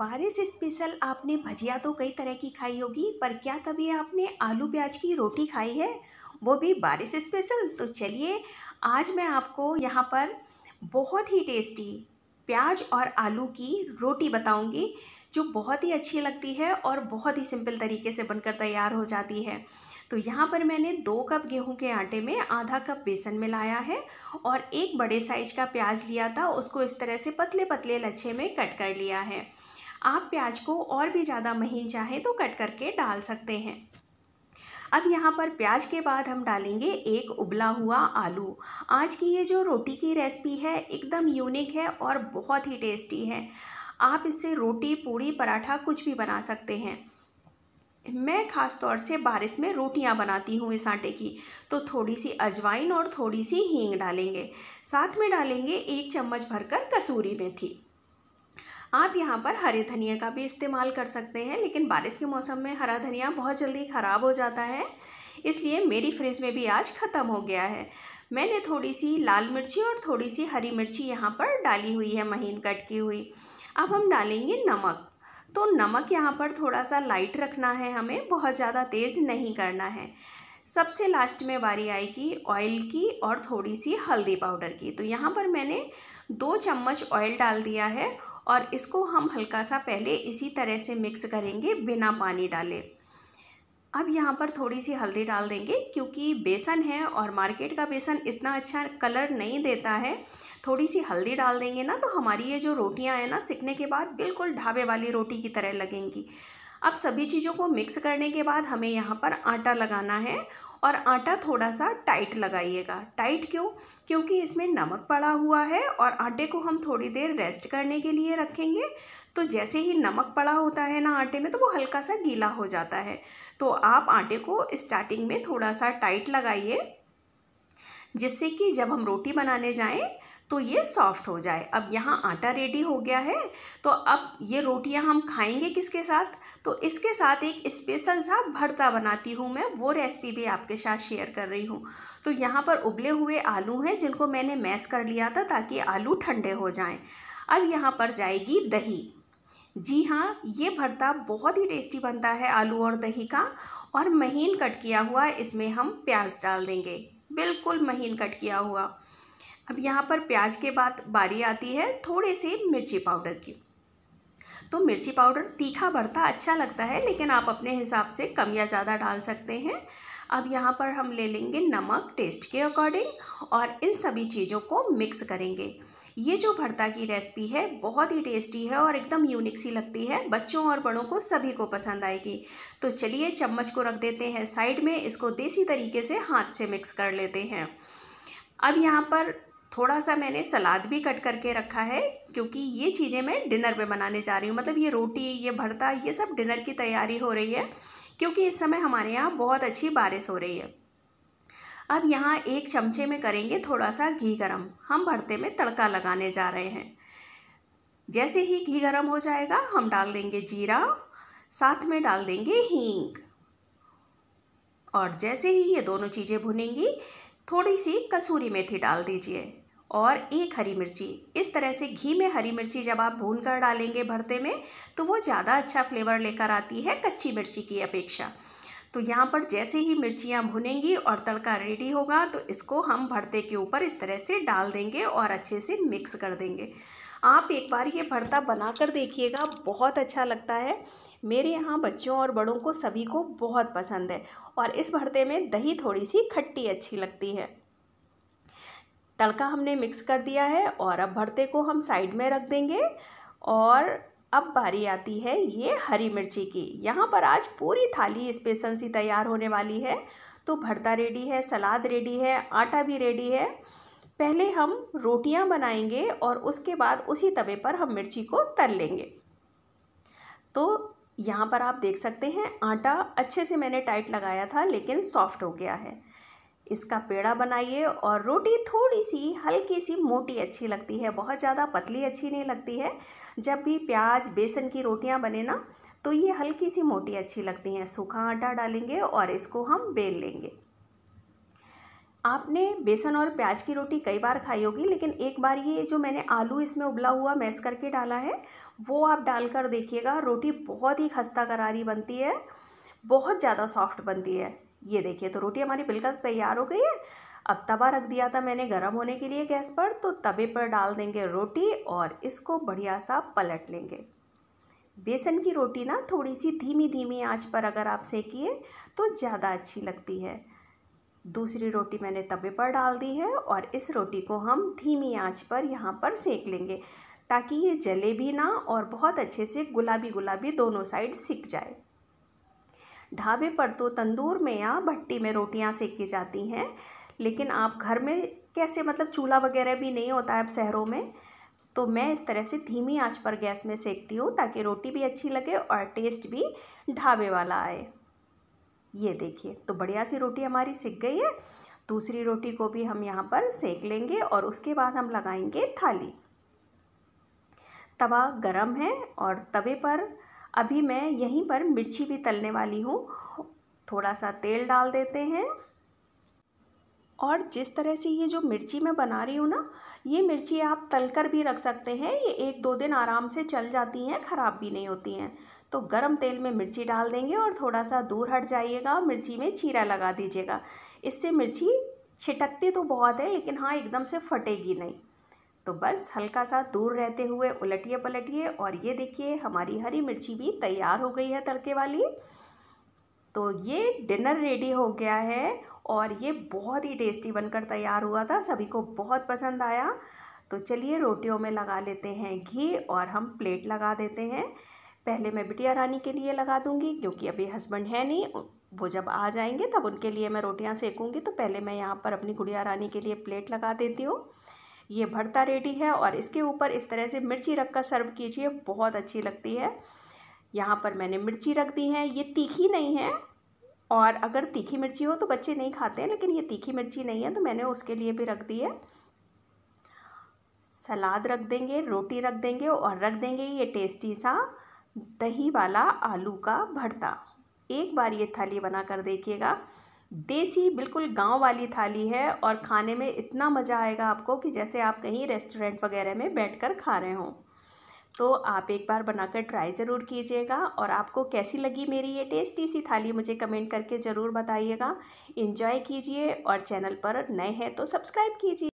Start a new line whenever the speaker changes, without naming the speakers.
बारिश स्पेशल आपने भजिया तो कई तरह की खाई होगी पर क्या कभी आपने आलू प्याज की रोटी खाई है वो भी बारिश स्पेशल तो चलिए आज मैं आपको यहाँ पर बहुत ही टेस्टी प्याज और आलू की रोटी बताऊंगी जो बहुत ही अच्छी लगती है और बहुत ही सिंपल तरीके से बनकर तैयार हो जाती है तो यहाँ पर मैंने दो कप गेहूं के आटे में आधा कप बेसन मिलाया है और एक बड़े साइज का प्याज लिया था उसको इस तरह से पतले पतले लच्छे में कट कर लिया है आप प्याज को और भी ज़्यादा महीन चाहें तो कट करके डाल सकते हैं अब यहाँ पर प्याज के बाद हम डालेंगे एक उबला हुआ आलू आज की ये जो रोटी की रेसिपी है एकदम यूनिक है और बहुत ही टेस्टी है आप इससे रोटी पूड़ी पराठा कुछ भी बना सकते हैं मैं ख़ास तौर से बारिश में रोटियां बनाती हूँ इस आटे की तो थोड़ी सी अजवाइन और थोड़ी सी हींग डालेंगे साथ में डालेंगे एक चम्मच भरकर कसूरी मेथी आप यहाँ पर हरे धनिया का भी इस्तेमाल कर सकते हैं लेकिन बारिश के मौसम में हरा धनिया बहुत जल्दी ख़राब हो जाता है इसलिए मेरी फ्रिज में भी आज ख़त्म हो गया है मैंने थोड़ी सी लाल मिर्ची और थोड़ी सी हरी मिर्ची यहाँ पर डाली हुई है महीन कट की हुई अब हम डालेंगे नमक तो नमक यहाँ पर थोड़ा सा लाइट रखना है हमें बहुत ज़्यादा तेज़ नहीं करना है सबसे लास्ट में बारी आएगी ऑयल की और थोड़ी सी हल्दी पाउडर की तो यहाँ पर मैंने दो चम्मच ऑयल डाल दिया है और इसको हम हल्का सा पहले इसी तरह से मिक्स करेंगे बिना पानी डाले अब यहाँ पर थोड़ी सी हल्दी डाल देंगे क्योंकि बेसन है और मार्केट का बेसन इतना अच्छा कलर नहीं देता है थोड़ी सी हल्दी डाल देंगे ना तो हमारी ये जो रोटियाँ हैं ना सिकने के बाद बिल्कुल ढाबे वाली रोटी की तरह लगेंगी अब सभी चीज़ों को मिक्स करने के बाद हमें यहाँ पर आटा लगाना है और आटा थोड़ा सा टाइट लगाइएगा टाइट क्यों क्योंकि इसमें नमक पड़ा हुआ है और आटे को हम थोड़ी देर रेस्ट करने के लिए रखेंगे तो जैसे ही नमक पड़ा होता है ना आटे में तो वो हल्का सा गीला हो जाता है तो आप आटे को स्टार्टिंग में थोड़ा सा टाइट लगाइए जिससे कि जब हम रोटी बनाने जाएं तो ये सॉफ्ट हो जाए अब यहाँ आटा रेडी हो गया है तो अब ये रोटियाँ हम खाएंगे किसके साथ तो इसके साथ एक स्पेशल सा भरता बनाती हूँ मैं वो रेसिपी भी आपके साथ शेयर कर रही हूँ तो यहाँ पर उबले हुए आलू हैं जिनको मैंने मैस कर लिया था ताकि आलू ठंडे हो जाएँ अब यहाँ पर जाएगी दही जी हाँ ये भरता बहुत ही टेस्टी बनता है आलू और दही का और महीन कट किया हुआ इसमें हम प्याज डाल देंगे बिल्कुल महीन कट किया हुआ अब यहाँ पर प्याज के बाद बारी आती है थोड़े से मिर्ची पाउडर की तो मिर्ची पाउडर तीखा भरता अच्छा लगता है लेकिन आप अपने हिसाब से कम या ज़्यादा डाल सकते हैं अब यहाँ पर हम ले लेंगे नमक टेस्ट के अकॉर्डिंग और इन सभी चीज़ों को मिक्स करेंगे ये जो भरता की रेसिपी है बहुत ही टेस्टी है और एकदम यूनिक सी लगती है बच्चों और बड़ों को सभी को पसंद आएगी तो चलिए चम्मच को रख देते हैं साइड में इसको देसी तरीके से हाथ से मिक्स कर लेते हैं अब यहाँ पर थोड़ा सा मैंने सलाद भी कट करके रखा है क्योंकि ये चीज़ें मैं डिनर पे बनाने जा रही हूँ मतलब ये रोटी ये भरता ये सब डिनर की तैयारी हो रही है क्योंकि इस समय हमारे यहाँ बहुत अच्छी बारिश हो रही है अब यहाँ एक चमचे में करेंगे थोड़ा सा घी गरम हम भरते में तड़का लगाने जा रहे हैं जैसे ही घी गरम हो जाएगा हम डाल देंगे जीरा साथ में डाल देंगे हींग और जैसे ही ये दोनों चीज़ें भुनेंगी थोड़ी सी कसूरी मेथी डाल दीजिए और एक हरी मिर्ची इस तरह से घी में हरी मिर्ची जब आप भून कर डालेंगे भरते में तो वो ज़्यादा अच्छा फ्लेवर लेकर आती है कच्ची मिर्ची की अपेक्षा तो यहाँ पर जैसे ही मिर्चियाँ भुनेंगी और तड़का रेडी होगा तो इसको हम भरते के ऊपर इस तरह से डाल देंगे और अच्छे से मिक्स कर देंगे आप एक बार ये भरता बना कर देखिएगा बहुत अच्छा लगता है मेरे यहाँ बच्चों और बड़ों को सभी को बहुत पसंद है और इस भरते में दही थोड़ी सी खट्टी अच्छी लगती है तड़का हमने मिक्स कर दिया है और अब भरते को हम साइड में रख देंगे और अब बारी आती है ये हरी मिर्ची की यहाँ पर आज पूरी थाली स्पेशल सी तैयार होने वाली है तो भरता रेडी है सलाद रेडी है आटा भी रेडी है पहले हम रोटियाँ बनाएंगे और उसके बाद उसी तवे पर हम मिर्ची को तल लेंगे तो यहाँ पर आप देख सकते हैं आटा अच्छे से मैंने टाइट लगाया था लेकिन सॉफ्ट हो गया है इसका पेड़ा बनाइए और रोटी थोड़ी सी हल्की सी मोटी अच्छी लगती है बहुत ज़्यादा पतली अच्छी नहीं लगती है जब भी प्याज बेसन की रोटियां बने ना तो ये हल्की सी मोटी अच्छी लगती हैं सूखा आटा डालेंगे और इसको हम बेल लेंगे आपने बेसन और प्याज की रोटी कई बार खाई होगी लेकिन एक बार ये जो मैंने आलू इसमें उबला हुआ मैस करके डाला है वो आप डाल देखिएगा रोटी बहुत ही खस्ता करारी बनती है बहुत ज़्यादा सॉफ्ट बनती है ये देखिए तो रोटी हमारी बिल्कुल तैयार हो गई है अब तवा रख दिया था मैंने गर्म होने के लिए गैस पर तो तवे पर डाल देंगे रोटी और इसको बढ़िया सा पलट लेंगे बेसन की रोटी ना थोड़ी सी धीमी धीमी आंच पर अगर आप सेकिए तो ज़्यादा अच्छी लगती है दूसरी रोटी मैंने तवे पर डाल दी है और इस रोटी को हम धीमी आंच पर यहाँ पर सेक लेंगे ताकि ये जले भी ना और बहुत अच्छे से गुलाबी गुलाबी दोनों साइड सिक जाए ढाबे पर तो तंदूर में या भट्टी में रोटियां सेकी जाती हैं लेकिन आप घर में कैसे मतलब चूल्हा वगैरह भी नहीं होता है अब शहरों में तो मैं इस तरह से धीमी आंच पर गैस में सेकती हूँ ताकि रोटी भी अच्छी लगे और टेस्ट भी ढाबे वाला आए ये देखिए तो बढ़िया सी रोटी हमारी सिक गई है दूसरी रोटी को भी हम यहाँ पर सेक लेंगे और उसके बाद हम लगाएंगे थाली तवा गरम है और तवे पर अभी मैं यहीं पर मिर्ची भी तलने वाली हूँ थोड़ा सा तेल डाल देते हैं और जिस तरह से ये जो मिर्ची मैं बना रही हूँ ना ये मिर्ची आप तल कर भी रख सकते हैं ये एक दो दिन आराम से चल जाती हैं ख़राब भी नहीं होती हैं तो गरम तेल में मिर्ची डाल देंगे और थोड़ा सा दूर हट जाइएगा मिर्ची में चीरा लगा दीजिएगा इससे मिर्ची छिटकती तो बहुत है लेकिन हाँ एकदम से फटेगी नहीं तो बस हल्का सा दूर रहते हुए उलटिए पलटिए और ये देखिए हमारी हरी मिर्ची भी तैयार हो गई है तड़के वाली तो ये डिनर रेडी हो गया है और ये बहुत ही टेस्टी बनकर तैयार हुआ था सभी को बहुत पसंद आया तो चलिए रोटियों में लगा लेते हैं घी और हम प्लेट लगा देते हैं पहले मैं बिटिया रानी के लिए लगा दूंगी क्योंकि अभी हस्बैंड है नहीं वो जब आ जाएंगे तब उनके लिए मैं रोटियां सेकूंगी तो पहले मैं यहाँ पर अपनी गुड़िया रानी के लिए प्लेट लगा देती हूँ ये भरता रेडी है और इसके ऊपर इस तरह से मिर्ची रख कर सर्व कीजिए बहुत अच्छी लगती है यहाँ पर मैंने मिर्ची रख दी है ये तीखी नहीं है और अगर तीखी मिर्ची हो तो बच्चे नहीं खाते हैं लेकिन ये तीखी मिर्ची नहीं है तो मैंने उसके लिए भी रख दी है सलाद रख देंगे रोटी रख देंगे और रख देंगे ये टेस्टी सा दही वाला आलू का भरता एक बार ये थाली बना कर देखिएगा देसी बिल्कुल गांव वाली थाली है और खाने में इतना मज़ा आएगा आपको कि जैसे आप कहीं रेस्टोरेंट वगैरह में बैठकर खा रहे हों तो आप एक बार बनाकर ट्राई ज़रूर कीजिएगा और आपको कैसी लगी मेरी ये टेस्टी सी थाली मुझे कमेंट करके ज़रूर बताइएगा इन्जॉय कीजिए और चैनल पर नए हैं तो सब्सक्राइब कीजिए